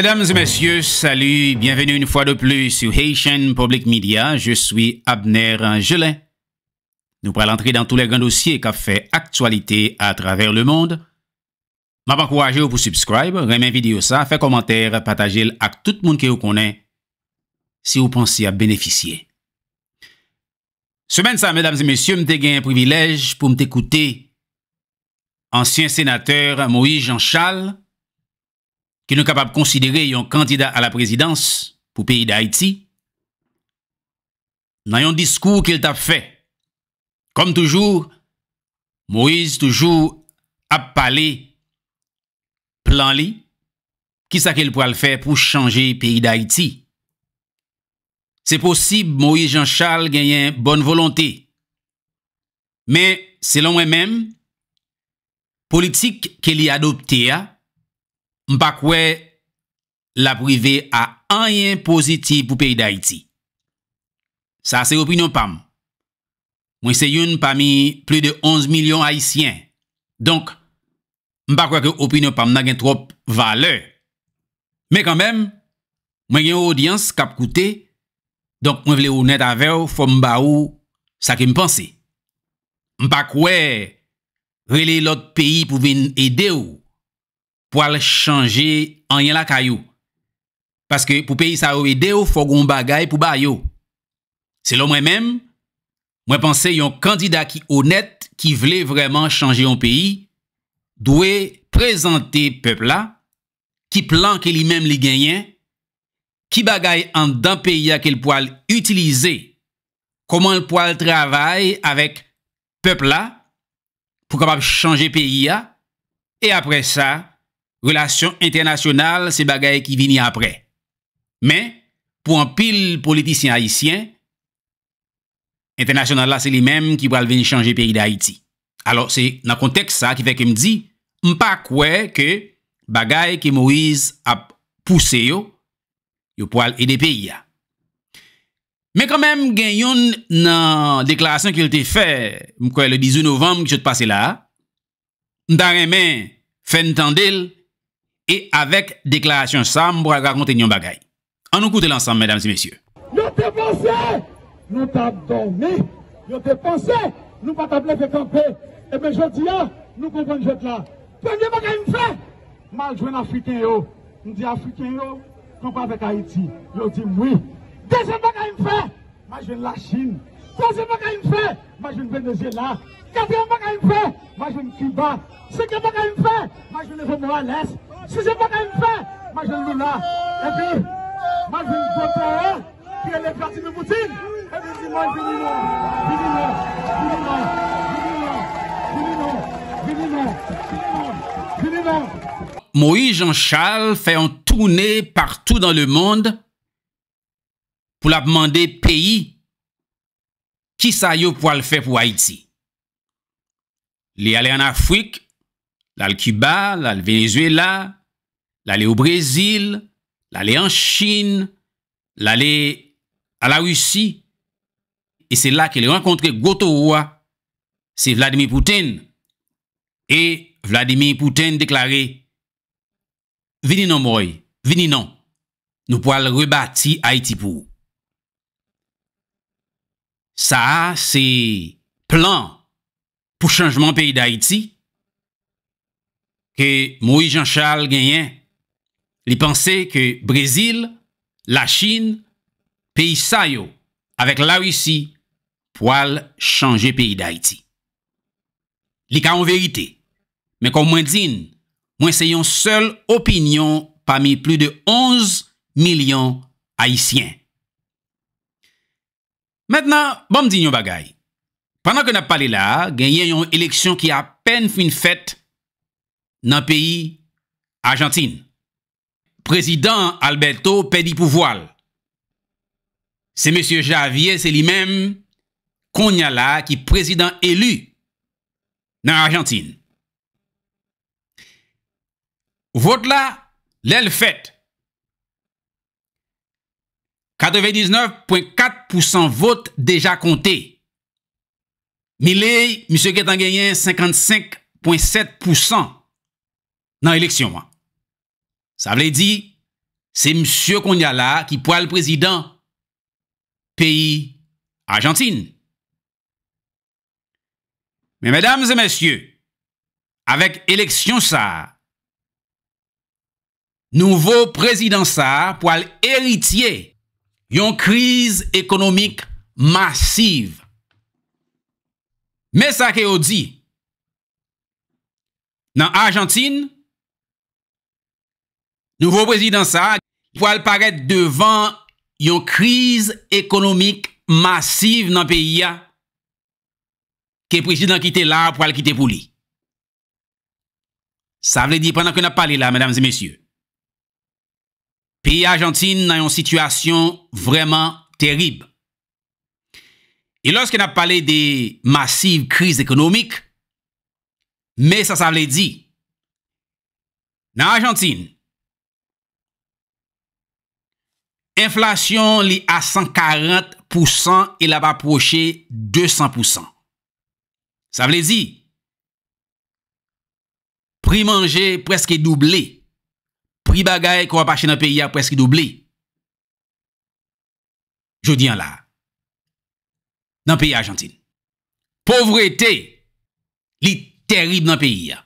Mesdames et messieurs, salut, bienvenue une fois de plus sur Haitian Public Media. Je suis Abner Jelin. Nous pren l'entrée dans tous les grands dossiers qu'a fait actualité à travers le monde. M'encouragez-vous pour vous abonner, remercier ça, faire commentaire, partager avec tout le monde qui vous connaît, si vous pensez à bénéficier. Soumène ça, mesdames et messieurs, me dégain un privilège pour me découter ancien sénateur Moïse Jean-Charles, ki nou kapap konsidere yon kandida a la prezidans pou peyi d'Haïti, nan yon diskou kil tap fè, kom toujou, Moïse toujou ap pale plan li, ki sa kel pou al fè pou chanje peyi d'Haïti. Se posib, Moïse Jean Charles genyen bon volonté, men selon wè mèm, politik ke li adopte a, m pa kwe la prive a anyen pozitiv pou peyi d'Haïti. Sa se opinon pam. Mwen se yon pami pli de 11 milyon Haïtien. Donk, m pa kwe ki opinon pam nan gen trop vale. Men kanbem, mwen gen yon audyans kap koute. Donk, mwen vle ou net ave ou fò m ba ou sa ki m panse. M pa kwe rele lot peyi pou ven ede ou. pou al chanje an yon lakay yo. Paske pou peyi sa ou ide yo, fok ou m bagay pou bay yo. Selon mwen mèm, mwen panse yon kandida ki honet ki vle vreman chanje yon peyi, dwe prezante pepla ki planke li mèm li genyen, ki bagay an dan peyi a ke l pou al utilize koman l pou al travay avèk pepla pou kapap chanje peyi a, e apre sa, Relasyon internasyonal se bagay ki vini apre. Men, pou an pil politisyen Haitien, internasyonal la se li menm ki wale vini chanje peyi da Haiti. Alo, se nan konteks sa ki fe kem di, m pa kwe ke bagay ki Moïse ap pousse yo, yo wale edepi ya. Men kwa menm gen yon nan deklarasyon ki lte fe, m kwe le 10 novem ki chote pase la, m daremen fen tan del, et avec déclaration ça pour raconter yon En nous écoutant l'ensemble, mesdames et messieurs. Nous te pensé, nous t'abandonné, nous t'avons pensé, nous pas t'appeler de camper. Et eh bien je dis, ah, nous comprenons que là. Deuxième bagay nous fait, mal joué l'Afrique, nous dit Afrique, nous pas avec Haïti, nous dit oui. Deuxième bagaille nous fait, mal joué la Chine. Troisième bagaille nous fait, mal joué Venezuela. Quatrième bagaille nous fait, mal joué Cuba. Cinquième bagay nous fait, mal joué le Morales. Si c'est pas même fait, je le là. Et puis, je ne qui est le parti de Poutine. Et puis, dis moi, je dis Moïse Jean-Charles fait un tournée partout dans le monde pour la demander pays qui ça yo pour le faire pour Haïti. est aller en Afrique, là le Cuba, là Venezuela, L'alè ou Brésil, l'alè an Chine, l'alè a la Roussi. E se la ke lè renkontre Goto Ouwa, se Vladimir Poutine. E Vladimir Poutine deklare, Vininon moui, vininon, nou poual rebati Haïti pou. Sa a se plan pou chanjman peyi da Haïti, ke moui Jean-Charles Gagnin, Li panse ke Brezil, la Chin, pey sa yo avèk la Rusi pou al chanje peyi da Haiti. Li ka an verite, men kon mwen din, mwen se yon sol opinyon pa mi plou de 11 milyon Haitien. Mètena, bon m di nyon bagay. Panan ke nap pale la, genye yon eleksyon ki apen fin fèt nan peyi Argentine. Prezident Alberto pedi pou voal. Se M. Javier se li menm konya la ki prezident elu nan Argentine. Vot la, lè l'fèt. 99.4% vot deja konté. Mile, M. Ketan genyen 55.7% nan eleksyonman. Sa vle di, se msye kon ya la ki pou al prezident peyi Argentine. Me, medams e msye, avek eleksyon sa, nouvo prezident sa pou al eritye yon kriz ekonomik masiv. Me sa ke yo di, nan Argentine, Nouvo prezident sa pou al paret devan yon kriz ekonomik masiv nan peyi ya ke prezident ki te la pou al ki te pou li. Sa vle di, pranak yon ap pale la, mèdames et mèsyè. Peyi Argentine nan yon situasyon vreman terib. E loske nap pale de masiv kriz ekonomik, me sa sa vle di, nan Argentine, Inflasyon li a 140% e la pa proche 200%. Sa vlezi? Pri manje preske double. Pri bagay ko wapache nan peyi a preske double. Jodi an la. Nan peyi a Argentine. Povrete li terib nan peyi a.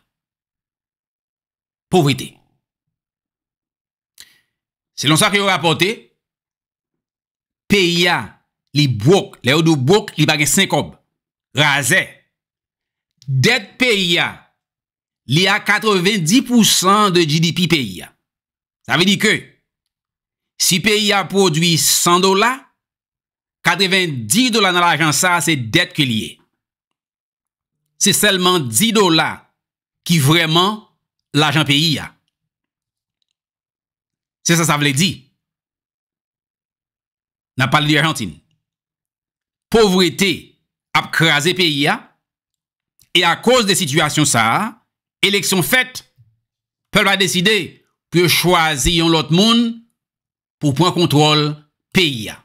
Povrete. Se lon sa ki yo rapote, P.I.A. li bouk, li ou nou bouk, li bagen 5 ob. Razè. Dèd P.I.A. li a 90% de GDP P.I.A. Sa ve di ke, si P.I.A. produi 100 dola, 90 dola nan l'agent sa se dèd ke li e. Se selman 10 dola ki vreman l'agent P.I.A. Se sa sa vle di. Napal di Argentine. Povrete ap kraze peyi ya. E a koz de sitwasyon sa, eleksyon fet, pepl pa deside ke chwazi yon lot moun pou pran kontrol peyi ya.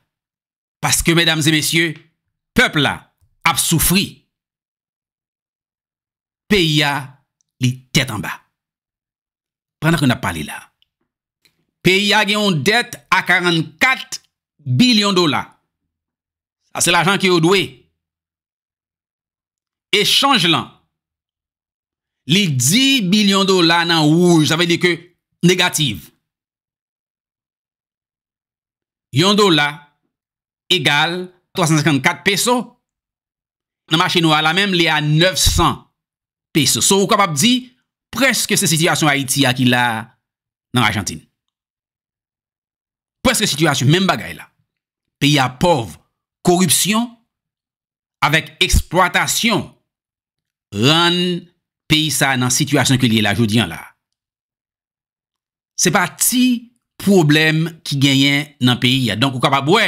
Paske, medams e mesye, pepl la ap soufri. Peyi ya li tet an ba. Pranak yon ap pale la. Peyi ya gen yon det a karankat Bilyon dola. Ase la jant ki yo dwe. Echange lan. Li di bilyon dola nan wou. Javè li ke negatif. Yon dola. Egal 354 peso. Nan ma che nou a la menm li a 900 peso. So ou kap ap di preske se sityasyon Haiti a ki la nan Ajantin. eske situasyon men bagay la? Pe ya pov korupsyon avek eksploatasyon ran pe y sa nan situasyon ke liye la joudiyan la. Se pa ti problem ki genyen nan pe y ya. Donk ou kapab wè,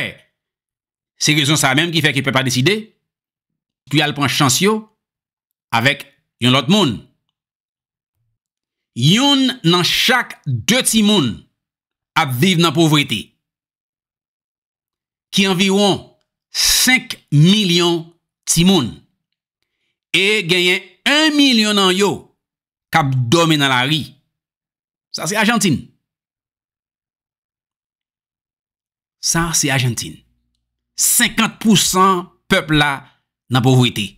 se kè son sa menm ki fèk ki pe pa deside, tu yal pan chansyo avek yon lot moun. Yon nan chak dè ti moun ap vive nan povreté. ki environ 5 milyon timoun, e genyen 1 milyon an yo, kap dome nan la ri. Sa se Argentine. Sa se Argentine. 50% pepl la nan povriti.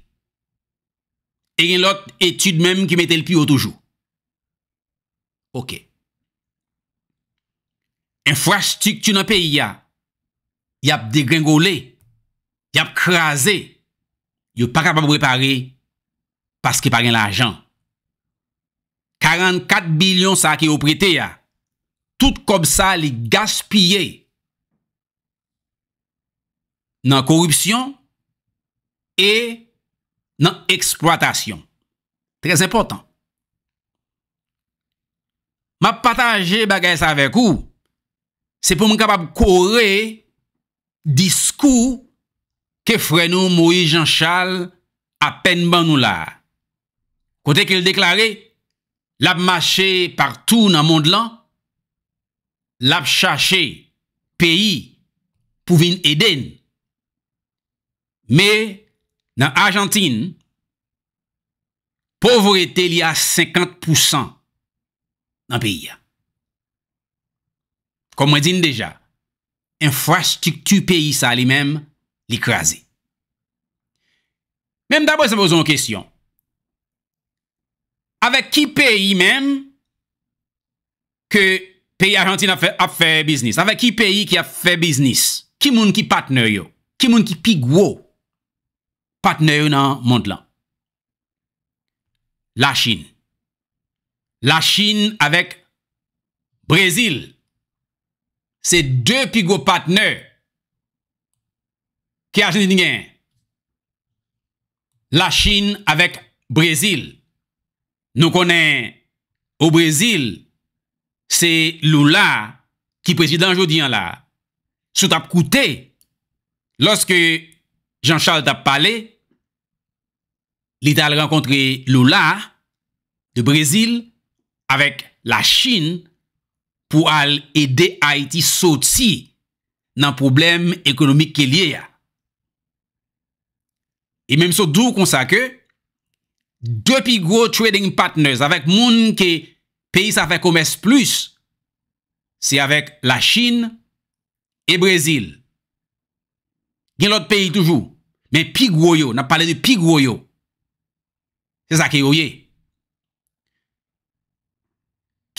E genyen lot etude menm ki metel pi ou toujou. Ok. En fwa stik tu nan peyi ya, y ap degrengole, y ap krasi, y ou pa kapabou repare, paske pari l'ajan. 44 bilion sa a ki ou prete ya, tout kob sa li gaspye, nan korupsyon, e nan eksploatasyon. Trez important. Ma pataje bagay sa vek ou, se pou moun kapab korey, diskou ke fre nou Moïse Jean Charles apen ban nou la. Kote ke l deklare, lap mache partout nan mond lan, lap chache peyi pou vin Eden. Me, nan Argentine, povorete li a 50% nan peyi ya. Komwen din deja, infrastruktu peyi sa li mem, li krasi. Mem dabwe se bozon kestyon, avek ki peyi mem, ke peyi Argentine ap fe biznis, avek ki peyi ki ap fe biznis, ki moun ki patner yo, ki moun ki pi gwo, patner yo nan moun lan. La Chin. La Chin avek Brezil Se de pi go patne, ki a geni ngen, la Chin avèk Brezil. Nou konen, ou Brezil, se Lula ki prezident jodi an la. Sou tap koute, loske Jean-Charles tap pale, li tal renkontre Lula de Brezil avèk la Chin avèk. pou al ede Haiti sot si nan problem ekonomik ke liye ya. E menm so dou konsa ke, dwe pi gro trading partners, avek moun ke peyi sa fe komes plus, se avek la Chin e Brazil. Gen lot peyi toujou, men pi gro yo, nan pale de pi gro yo. Se zake yo ye.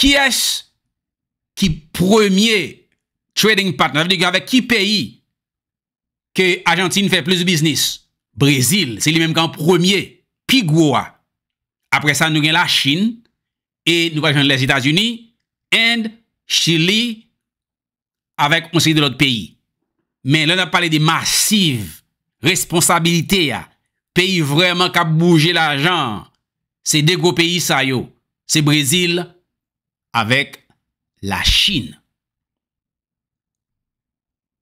Ki es chan? qui premier trading partner, avec qui pays que Argentine fait plus de business? Brésil, c'est lui-même qu'en premier, Pigua Après ça, nous avons la Chine, et nous avons les États-Unis, Inde, Chili, avec un de l'autre pays. Mais là, on a parlé de massive responsabilité, pays vraiment qui a bougé l'argent. C'est des gros pays, ça yo. C'est Brésil avec la Chine.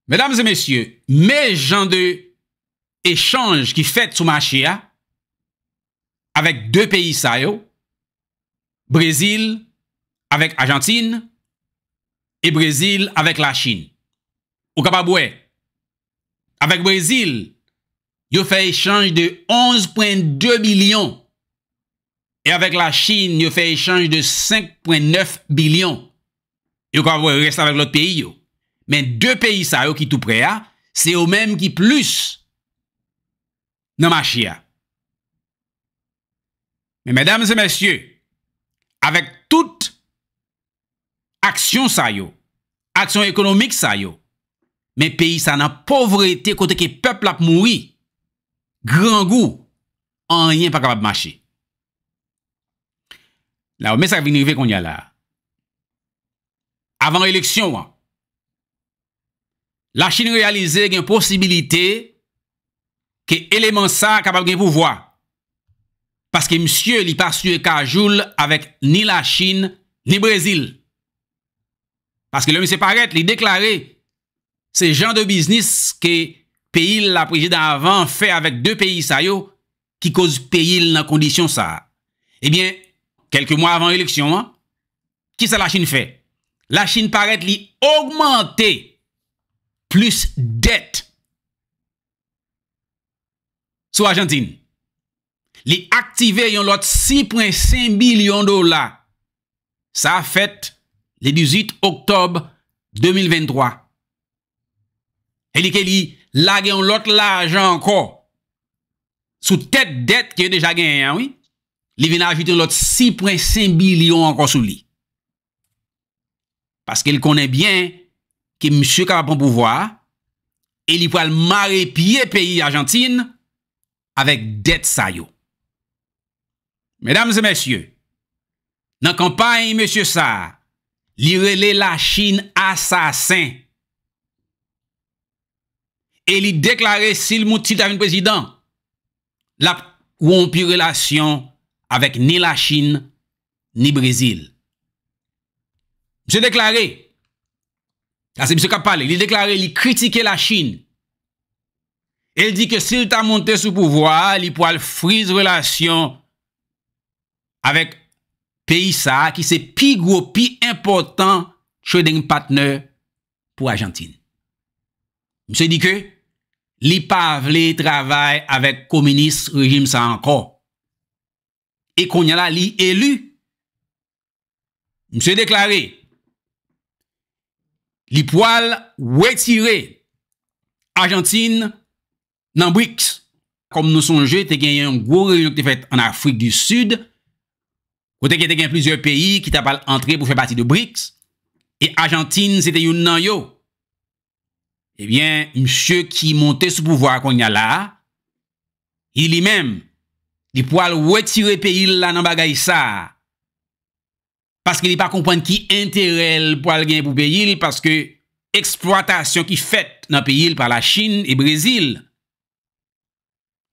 Mesdames et messieurs, mes gens de échange qui fèt Soumachia avèk dè pays sa yo, Brésil avèk Argentine, et Brésil avèk la Chine. Ou kapabouè, avèk Brésil, yo fè échange de 11.2 bilion, et avèk la Chine, yo fè échange de 5.9 bilion. yo kwa wè yon rest avèk lòt peyi yo. Men, dè peyi sa yo ki tout pre ya, se yo menm ki plus nan machi ya. Men, mèdames et mèsyè, avèk tout aksyon sa yo, aksyon ekonomik sa yo, men peyi sa nan povretè kote ke pepl ap mouri, gran gou, an ryen pa kapab machi. La wè mè sa vini vè kon yon la. avan releksyon an, la chine realize gen posibilite ke eleman sa kapal gen pouvoi. Paske msye li pasye kajoul avek ni la chine, ni brezil. Paske lèm se paret li deklare se jan de biznis ke peyil la prejid avan fe avet de pey sa yo ki koz peyil nan kondisyon sa. Ebyen, eh kelke mwa avan releksyon an, ki sa la chine fe? la Chine parete li augmente plus det sou Argentine. Li aktive yon lot 6.5 bilion do la. Sa a fète li 18 oktob 2023. E li ke li lage yon lot la ajan anko. Sou tet det ki yon deja gen yon, li vina ajite yon lot 6.5 bilion anko sou li. Paske li konen byen ki msye kapapon pouvwa, e li pou al mare piye peyi Argentine avèk det sayo. Medam se mèsyè, nan kampany msye sa, li rele la chine asasen, e li deklare sil mouti ta vin prezident, la ou an pi relasyon avèk ni la chine ni brezil. Mse deklarè, la se mse kapalè, li deklarè li kritike la Chine. El di ke sil ta monte sou pouvoi, li pou al frise relasyon avek peyisa ki se pi gro, pi important chou deng patner pou Ajantine. Mse di ke, li pa vle travay avek kominis rejim sa anko. E kon yala li elu. Mse deklarè, li poal wetire Argentine nan Brix. Kom nou sonje te gen yon gwo reyon ki te fet an Afrik du Sud, ou te gen te gen plizye peyi ki ta pal entre pou fe pati de Brix, e Argentine se te yon nan yo. Ebyen, msye ki monte sou pouvoar kon yon la, ili men, li poal wetire peyi la nan Bagaysa, Paske li pa kompwen ki interrel pou al gen pou peyil, paske eksploatasyon ki fet nan peyil pa la Chin e Brezil,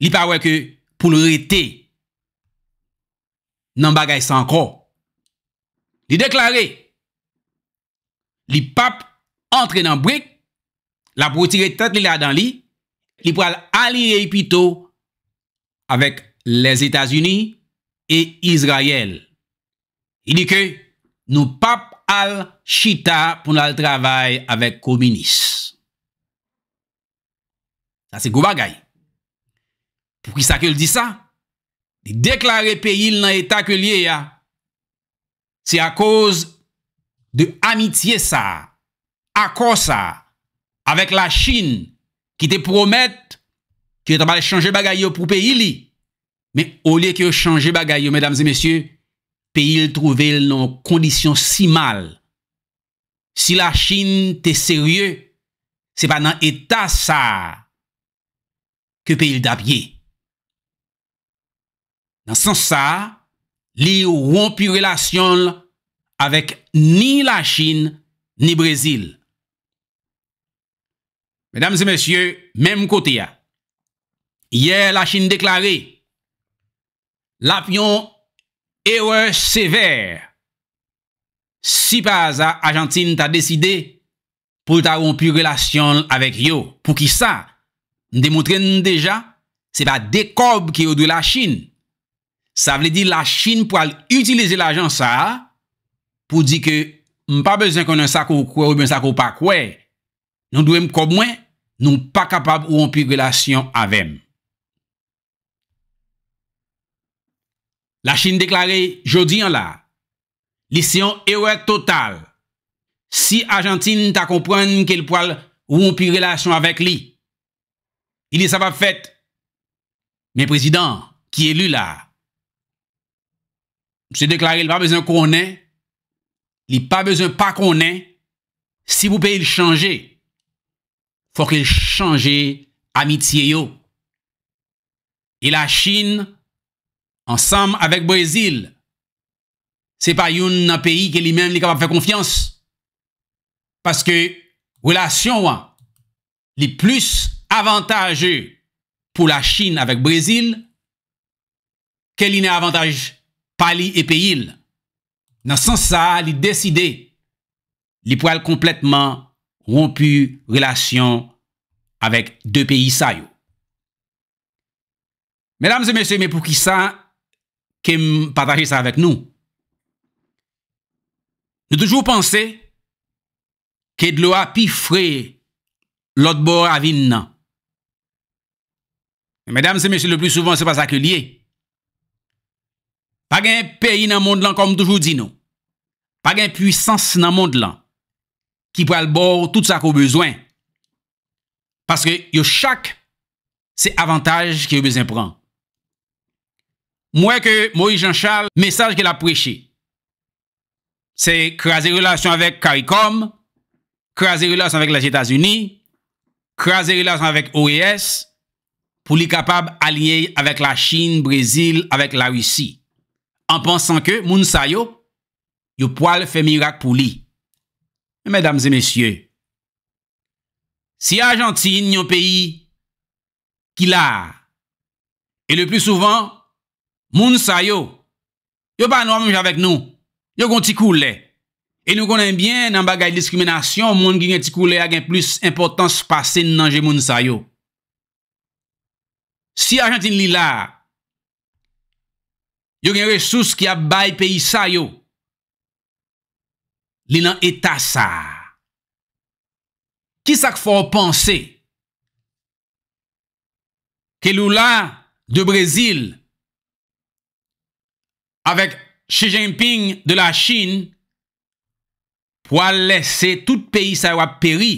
li pa wè ke pou lor ete nan bagay sankro. Li deklare, li pap entre nan brik, la pou tire tet li la dan li, li pou al ali repito avèk les Etasuni e Izrayel. ili ke nou pap al chita pou nou al travay avèk kominis. Sa se gou bagay. Pou ki sa ke l di sa? Di deklare peyi l nan etak ke liye ya. Se a koz de amitye sa, a koz sa, avèk la Chin ki te promet, ki yo te mal chanje bagay yo pou peyi li, me o liye ki yo chanje bagay yo, medamzi mesyou, pe yil trouvel nan kondisyon si mal. Si la Chine te serye, se pa nan etasa ke pe yil da bie. Nan sans sa, li wampi relasyon avek ni la Chine, ni Brezil. Medam se mesye, menm kote ya. Ye la Chine deklare, la pyon Ewa sever, si pa aza, ajantine ta deside pou ta ou anpil relasyon avek yo. Pou ki sa, m demotren deja, se pa dekob ki yo de la chine. Sa vle di la chine pou al utilize la jan sa, pou di ke m pa bezen kon an sakou kwe ou an sakou pakwe. Nou dwe m kob mwen, nou m pa kapab ou anpil relasyon avem. La Chine deklare jodi an la, li siyon ewe total, si Argentine ta kompran ke l poal ou moun pi relasyon avèk li, il li sa pa fèt, men prezident, ki elu la, mou se deklare, li pa bezon konen, li pa bezon pa konen, si pou pe il chanje, fòk il chanje amitye yo. E la Chine, la Chine, ansanm avèk Brésil, se pa yon nan peyi ke li men li kapap fè konfians, paske relasyon wè, li plus avantajè pou la Chine avèk Brésil, ke li nan avantaj pali e peyil, nan san sa li deside, li pou al kompletman rompu relasyon avèk dè peyi sa yo. Mèdames et mèdames, mè pou ki sa, ke pataje sa avek nou. Jou toujou panse ke dlou api fre lot bor avin nan. E, Medam se mesil le plou souvan se pas akye liye. Pag en peyi nan mond lan kom toujou di nou. Pag en pwisans nan mond lan ki pral bor tout sa kou bezwen. Paske yo chak se avantaj ki yo bezwen pran. Mwen ke Moïse Jean-Charles, mesaj ke la preche, se krasi relasyon avek Karikom, krasi relasyon avek las Etats-Unis, krasi relasyon avek OES, pou li kapab alyey avek la Chine, Brezil, avek la Rissi. An pansan ke Moun Sayo, yo poal fe mirak pou li. Me damse mesye, si Argentine yon peyi, ki la, e le plus souvan, Moun sa yo, yo pa nou a mouj avek nou. Yo kon ti koule. E nou konen bien nan bagay diskriminasyon, moun genye ti koule agen plus importans pase nan genye moun sa yo. Si Argentine li la, yo genye resous ki ap bay peyi sa yo, li nan etasa. Ki sa k fò o panse? Ke lou la de Brezil, avèk Xi Jinping de la Chine, pou al lese tout peyi sa yo ap peri,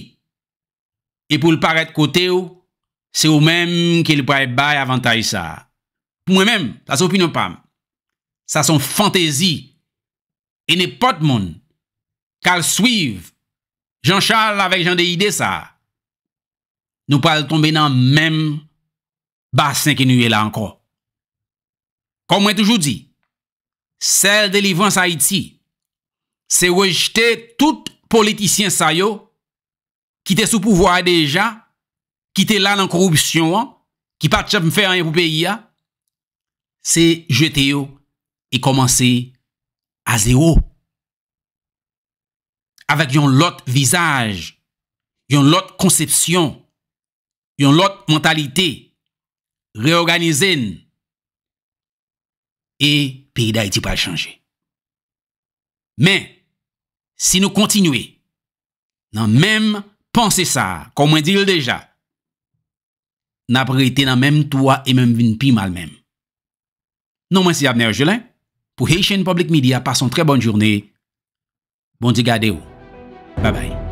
e pou l paret kote yo, se yo mèm ke l pou al bay avanta yi sa. Pou mèm, sa son pinopam, sa son fantizi, e ne pot moun, kal suiv, jan chal avèk jan de ide sa, nou pal tombe nan mèm basen ke nou yè e la anko. Kom mwen toujou di, Sel delivran sa iti, se wejte tout politisyen sa yo, ki te sou pouvwa deja, ki te lan an korupsyon an, ki pat chep mfe an yon pou peyi an, se jete yo, e komanse a zero. Avak yon lot vizaj, yon lot konsepsyon, yon lot mentalite, reorganizeyne, E peyda iti pal chanje. Men, si nou kontinwe, nan menm panse sa, kon men dil deja, nan preyte nan menm toa e menm vin pi mal menm. Non mwen si Abner Jelin, pou Hachene Public Media, pason tre bon journe. Bon di gade ou. Babay.